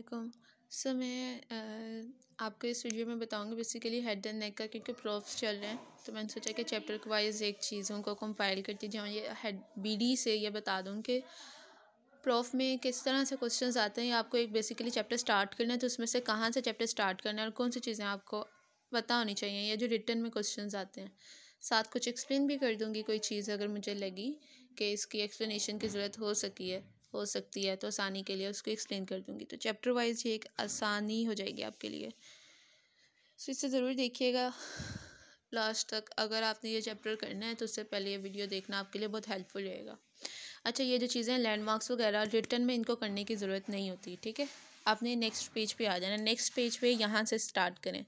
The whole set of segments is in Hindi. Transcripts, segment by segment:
वालेकुम सर मैं uh, आपको इस वीडियो में बताऊंगी बेसिकली हेड एंड नेक का क्योंकि प्रोफ्स चल रहे हैं तो मैंने सोचा कि चैप्टर के वाइज एक चीज़ों को कंपाइल करती जाऊँ ये हेड बीडी से ये बता दूँ कि प्रोफ में किस तरह से क्वेश्चंस आते हैं या आपको एक बेसिकली चैप्टर स्टार्ट करना है तो उसमें से कहाँ से चैप्टर स्टार्ट करना है और कौन सी चीज़ें आपको पता होनी चाहिए या जो रिटर्न में क्वेश्चन आते हैं साथ कुछ एक्सप्लेन भी कर दूँगी कोई चीज़ अगर मुझे लगी कि इसकी एक्सप्लेशन की ज़रूरत हो सकी है हो सकती है तो आसानी के लिए उसको एक्सप्लेन कर दूँगी तो चैप्टर वाइज ये एक आसानी हो जाएगी आपके लिए सो इसे ज़रूर देखिएगा लास्ट तक अगर आपने ये चैप्टर करना है तो उससे पहले ये वीडियो देखना आपके लिए बहुत हेल्पफुल रहेगा अच्छा ये जो चीज़ें हैं लैंडमार्क्स वगैरह रिटर्न में इनको करने की ज़रूरत नहीं होती ठीक है आपने नेक्स्ट पेज पे आ जाना नेक्स्ट पेज पे यहाँ से स्टार्ट करें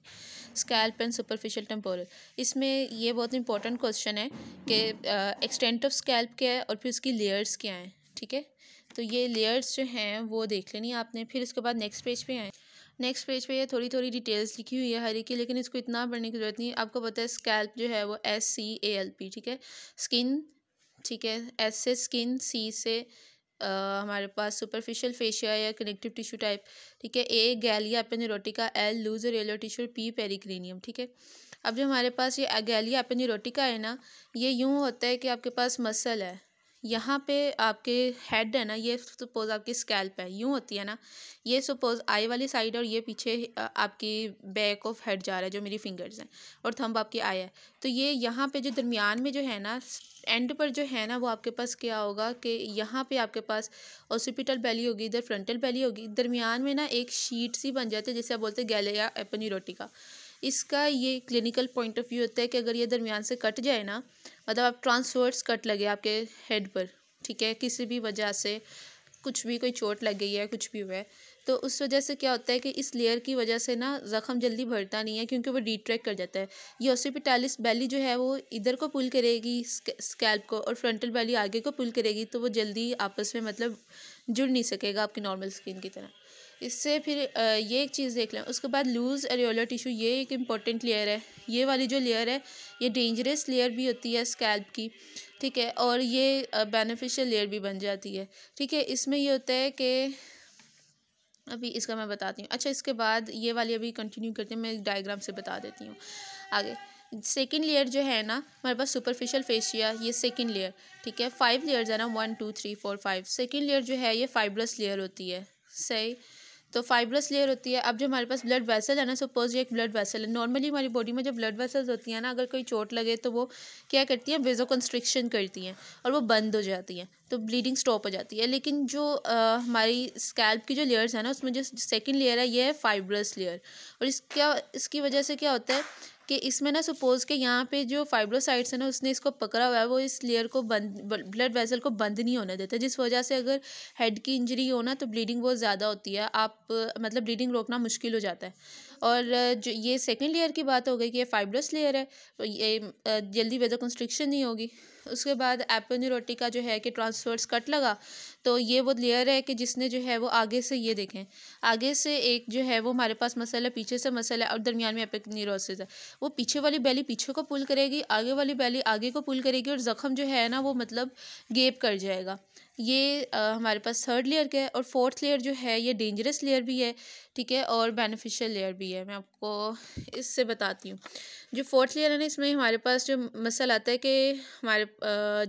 स्कैल्प एंड सुपरफिशियल टेम्पोरल इसमें ये बहुत इंपॉर्टेंट क्वेश्चन है कि एक्सटेंट ऑफ स्कैल्प क्या है और फिर उसकी लेयर्स क्या हैं ठीक है तो ये लेयर्स जो हैं वो देख लेनी आपने फिर इसके बाद नेक्स्ट पेज पे आए नेक्स्ट पेज पे थोड़ी थोड़ी डिटेल्स लिखी हुई है हर एक की लेकिन इसको इतना पढ़ने की ज़रूरत नहीं आपको पता है स्कैल्प जो है वो S C A L P ठीक है स्किन ठीक है एस से स्किन सी से आ, हमारे पास सुपरफिशियल फेशिया या कनेक्टिव टिश्यू टाइप ठीक है A galea aponeurotica L loose areolar tissue P pericranium ठीक है अब जो हमारे पास ये गैलिया एपेन्यूरोटिका है ना ये यूँ होता है कि आपके पास मसल है यहाँ पे आपके हेड है ना ये सपोज आपकी स्कैल्प है यूँ होती है ना ये सपोज आई वाली साइड और ये पीछे आपकी बैक ऑफ हेड जा रहा है जो मेरी फिंगर्स हैं और थंब आपकी आई है तो ये यहाँ पे जो दरमियान में जो है ना एंड पर जो है ना वो आपके पास क्या होगा कि यहाँ पे आपके पास ऑसिपिटल बैली होगी इधर फ्रंटल बैली होगी दरमियान में ना एक शीट सी बन जाती है जैसे आप बोलते हैं रोटी का इसका ये क्लिनिकल पॉइंट ऑफ व्यू होता है कि अगर ये दरमियान से कट जाए ना मतलब आप ट्रांसवर्स कट लगे आपके हेड पर ठीक है किसी भी वजह से कुछ भी कोई चोट लग गई है कुछ भी हुआ है तो उस वजह से क्या होता है कि इस लेयर की वजह से ना ज़ख़म जल्दी भरता नहीं है क्योंकि वो डिट्रैक्ट कर जाता है ये ओसिपिटालिस बैली जो है वो इधर को पुल करेगी स्कैल्प को और फ्रंटल बैली आगे को पुल करेगी तो वो जल्दी आपस में मतलब जुड़ नहीं सकेगा आपकी नॉर्मल स्किन की तरह इससे फिर ये एक चीज़ देख लें उसके बाद लूज़ एरियोलर टिश्यू ये एक इम्पॉर्टेंट लेयर है ये वाली जो लेयर है ये डेंजरस लेयर भी होती है स्कैल्प की ठीक है और ये बेनिफिशियल लेयर भी बन जाती है ठीक है इसमें ये होता है कि अभी इसका मैं बताती हूँ अच्छा इसके बाद ये वाली अभी कंटिन्यू करते हैं मैं डायग्राम से बता देती हूँ आगे सेकेंड लेयर जो है ना हमारे पास सुपरफिशियल फेशिया ये सेकेंड लेयर ठीक है फाइव लेयर्स है ना one two three four five second layer जो है ये फाइब्रस लेयर होती है सही तो फाइब्रस लेयर होती है अब जो हमारे पास ब्लड वेसल है ना सपोज ये एक ब्लड वेसल है नॉर्मली हमारी बॉडी में जो ब्लड वेसल्स होती हैं ना अगर कोई चोट लगे तो वो क्या करती हैं वेजो कंस्ट्रिक्शन करती हैं और वो बंद हो जाती हैं तो ब्लीडिंग स्टॉप हो जाती है लेकिन जो आ, हमारी स्कैल्प की जो लेयर्स है ना उसमें जो सेकेंड लेयर है ये है फाइब्रस लेयर और इसका इसकी वजह से क्या होता है कि इसमें ना सपोज़ के यहाँ पे जो फाइब्रोसाइट्स है ना उसने इसको पकड़ा हुआ है वो इस लेयर को बंद ब्लड वेसल को बंद नहीं होने देता जिस वजह से अगर हेड की इंजरी हो ना तो ब्लीडिंग बहुत ज़्यादा होती है आप मतलब ब्लीडिंग रोकना मुश्किल हो जाता है और जो ये सेकेंड लेयर की बात हो गई कि ये फाइब्रस लेयर है तो ये जल्दी वेदर कंस्ट्रिक्शन नहीं होगी उसके बाद रोटी का जो है कि ट्रांसफर्स कट लगा तो ये वो लेयर है कि जिसने जो है वो आगे से ये देखें आगे से एक जो है वो हमारे पास मसल है पीछे से मसल है और दरमियान में एपिकनीरोसिस है वो पीछे वाली बैली पीछे को पुल करेगी आगे वाली बैली आगे को पुल करेगी और ज़ख़म जो है ना वो मतलब गेप कर जाएगा ये आ, हमारे पास थर्ड लेयर का है और फोर्थ लेयर जो है ये डेंजरस लेयर भी है ठीक है और बेनिफिशियल लेयर भी है मैं आपको इससे बताती हूँ जो फोर्थ लेयर है ना इसमें हमारे पास जो मसल आता है कि हमारे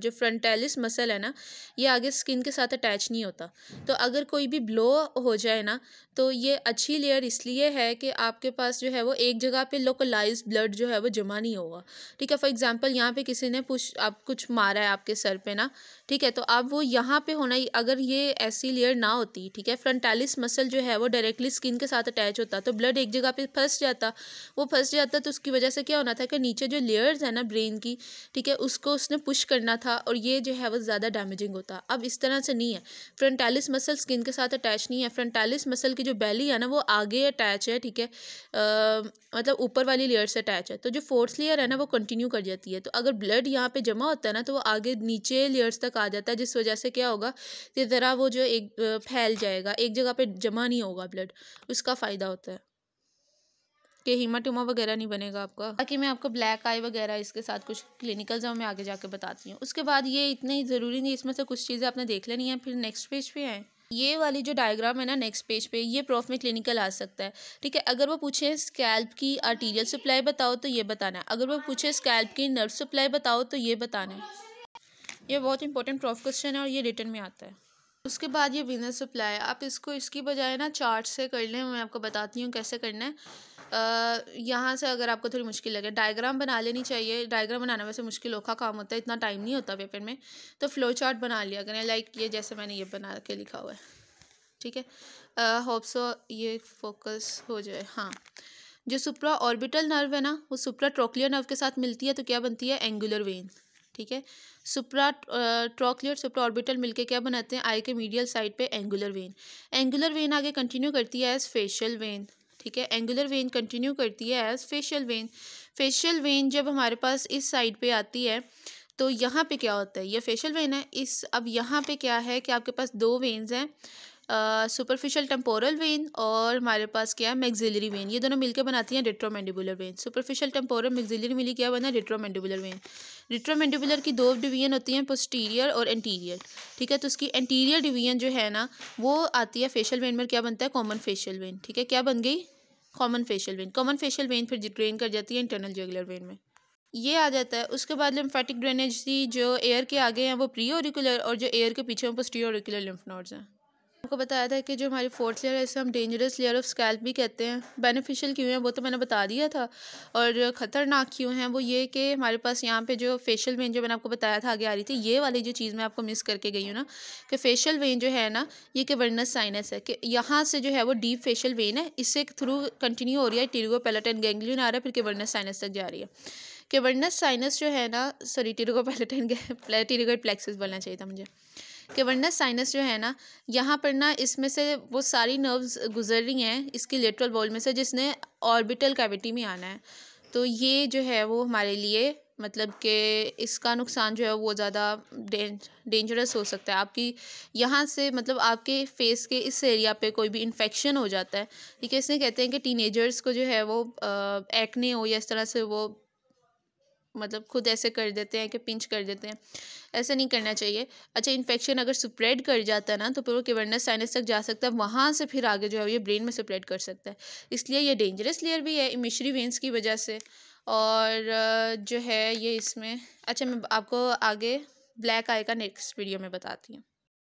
जो फ्रंटेलिस मसल है ना ये आगे स्किन के साथ अटैच नहीं होता तो अगर कोई भी ब्लो हो जाए ना तो ये अच्छी लेयर इसलिए है कि आपके पास जो है वो एक जगह पे लोकलाइज ब्लड जो है वो जमा नहीं होगा ठीक है फॉर एग्जांपल यहाँ पे किसी ने पुश आप कुछ मारा है आपके सर पे ना ठीक है तो अब वो यहाँ पे होना ही अगर ये ऐसी लेयर ना होती ठीक है फ्रंटालिस मसल जो है वो डायरेक्टली स्किन के साथ अटैच होता तो ब्लड एक जगह पर फंस जाता वो फंस जाता तो उसकी वजह से क्या क्या होना था कि नीचे जो लेयर्स है ना ब्रेन की ठीक है उसको उसने पुश करना था और ये जो है वो ज़्यादा डैमेजिंग होता अब इस तरह से नहीं है फ्रंटालिस मसल स्किन के साथ अटैच नहीं है फ्रंटालिस मसल की जो बैली है ना वो आगे अटैच है ठीक है मतलब ऊपर वाली लेयर से अटैच है तो जो फोर्थ लेयर है ना वो कंटिन्यू कर जाती है तो अगर ब्लड यहाँ पर जमा होता है ना तो वो आगे नीचे लेयर्स तक आ जाता है जिस वजह से क्या होगा कि जरा वो जो एक फैल जाएगा एक जगह पर जमा नहीं होगा ब्लड उसका फ़ायदा होता है के हीमाटोमा वगैरह नहीं बनेगा आपका बाकी मैं आपको ब्लैक आई वगैरह इसके साथ कुछ क्लिनिकल्स जो मैं आगे जाके बताती हूँ उसके बाद ये इतने ज़रूरी नहीं इसमें से कुछ चीज़ें आपने देख लेनी है फिर नेक्स्ट पेज पे आए ये वाली जो डायग्राम है ना नेक्स्ट पेज पे ये प्रोफ में क्लिनिकल आ सकता है ठीक है अगर वो पूछे स्कैल्प की आर्टीरियल सप्लाई बताओ तो ये बताना है अगर वो पूछे स्कैल्प की नर्व सप्लाई बताओ तो ये बताना है ये बहुत इंपॉर्टेंट प्रॉफ क्वेश्चन है और ये रिटर्न में आता है उसके बाद ये विनर सप्लाई आप इसको इसकी बजाय ना चार्ट से कर लें मैं आपको बताती हूँ कैसे करना है यहाँ से अगर आपको थोड़ी मुश्किल लगे डायग्राम बना लेनी चाहिए डायग्राम बनाना वैसे मुश्किल ओखा काम होता है इतना टाइम नहीं होता पेपर में तो फ्लो चार्ट बना लिया करें लाइक ये जैसे मैंने ये बना के लिखा हुआ है ठीक है होप सो ये फोकस हो जाए हाँ जो सुप्रा ऑर्बिटल नर्व है ना वो सुप्रा ट्रोक्लियर नर्व के साथ मिलती है तो क्या बनती है एंगुलर वेन ठीक है सुप्रा ट्रोक्लियर सुप्रा ऑर्बिटल मिलके क्या बनाते हैं आई के मीडियल साइड पे एंगुलर वेन एंगुलर वेन आगे कंटिन्यू करती है एज फेशियल वेन ठीक है एंगुलर वेन कंटिन्यू करती है as facial vein facial vein जब हमारे पास इस साइड पे आती है तो यहाँ पे क्या होता है ये फेशियल वेन है इस अब यहाँ पे क्या है कि आपके पास दो वेन्स हैं सुपरफिशियल टेम्पोरल वेन और हमारे पास क्या है मैगजिलरी वेन ये दोनों मिलकर बनाती हैं retromandibular vein superficial temporal maxillary मिली क्या बना रिट्रोमेंडिबुलर वेन रिट्रोमेंडिबुलर की दो डिवीजन होती हैं पोस्टीरियर और एंटीरियर ठीक है तो उसकी एंटीरियर डिवीजन जो है ना वो आती है फेशियल वेन में क्या बनता है कॉमन फेशियल वेन ठीक है क्या बन गई common facial vein common facial vein फिर ड्रेन कर जाती है इंटरनल जेगुलर वेन में ये आ जाता है उसके बाद लिम्फेटिक ड्रेनेज थी जो एयर के आगे हैं वो प्री और जो एयर के पीछे हैं पोस्टीरियर ओरिकुलर लिम्फ नोड्स हैं आपको बताया था कि जो हमारी फोर्थ लेयर है इसे हम डेंजरस लेयर ऑफ स्कैल्प भी कहते हैं बेनिफिशियल क्यों है वो तो मैंने बता दिया था और ख़तरनाक क्यों है वो ये कि हमारे पास यहाँ पे जो फेशियल वेन जो मैंने आपको बताया था आगे आ रही थी ये वाली जो चीज़ मैं आपको मिस करके गई हूँ ना कि फेशियल वेन जो है ना ये कि वर्नस साइनस है कि यहाँ से जो है वो डीप फेशियल वेन है इससे थ्रू कंटिन्यू हो रही है टीरिगो पेलेटन गेंगलियन आ रहा है फिर कि वर्नस साइनस तक जा रही है कि वर्नस साइनस जो है ना सॉरी टीरिगो पैलेटन टीरिगोड प्लेक्सिस बोलना चाहिए था मुझे कि वरना साइनस जो है ना यहाँ पर ना इसमें से वो सारी नर्व्स गुजर रही हैं इसकी लेटरल वॉल में से जिसने ऑर्बिटल कैविटी में आना है तो ये जो है वो हमारे लिए मतलब कि इसका नुकसान जो है वो ज़्यादा डेंजरस हो सकता है आपकी यहाँ से मतलब आपके फेस के इस एरिया पे कोई भी इन्फेक्शन हो जाता है ठीक है इसलिए कहते हैं कि टीनेजर्स को जो है वो एक्ने हो या इस तरह से वो मतलब खुद ऐसे कर देते हैं कि पिंच कर देते हैं ऐसा नहीं करना चाहिए अच्छा इन्फेक्शन अगर स्प्रेड कर जाता है ना तो फिर वो केवर्नस साइनस तक जा सकता है वहाँ से फिर आगे जो है ये ब्रेन में स्प्रेड कर सकता है इसलिए ये डेंजरस लेयर भी है मिश्री वेंस की वजह से और जो है ये इसमें अच्छा मैं आपको आगे ब्लैक आई का नेक्स्ट वीडियो में बताती हूँ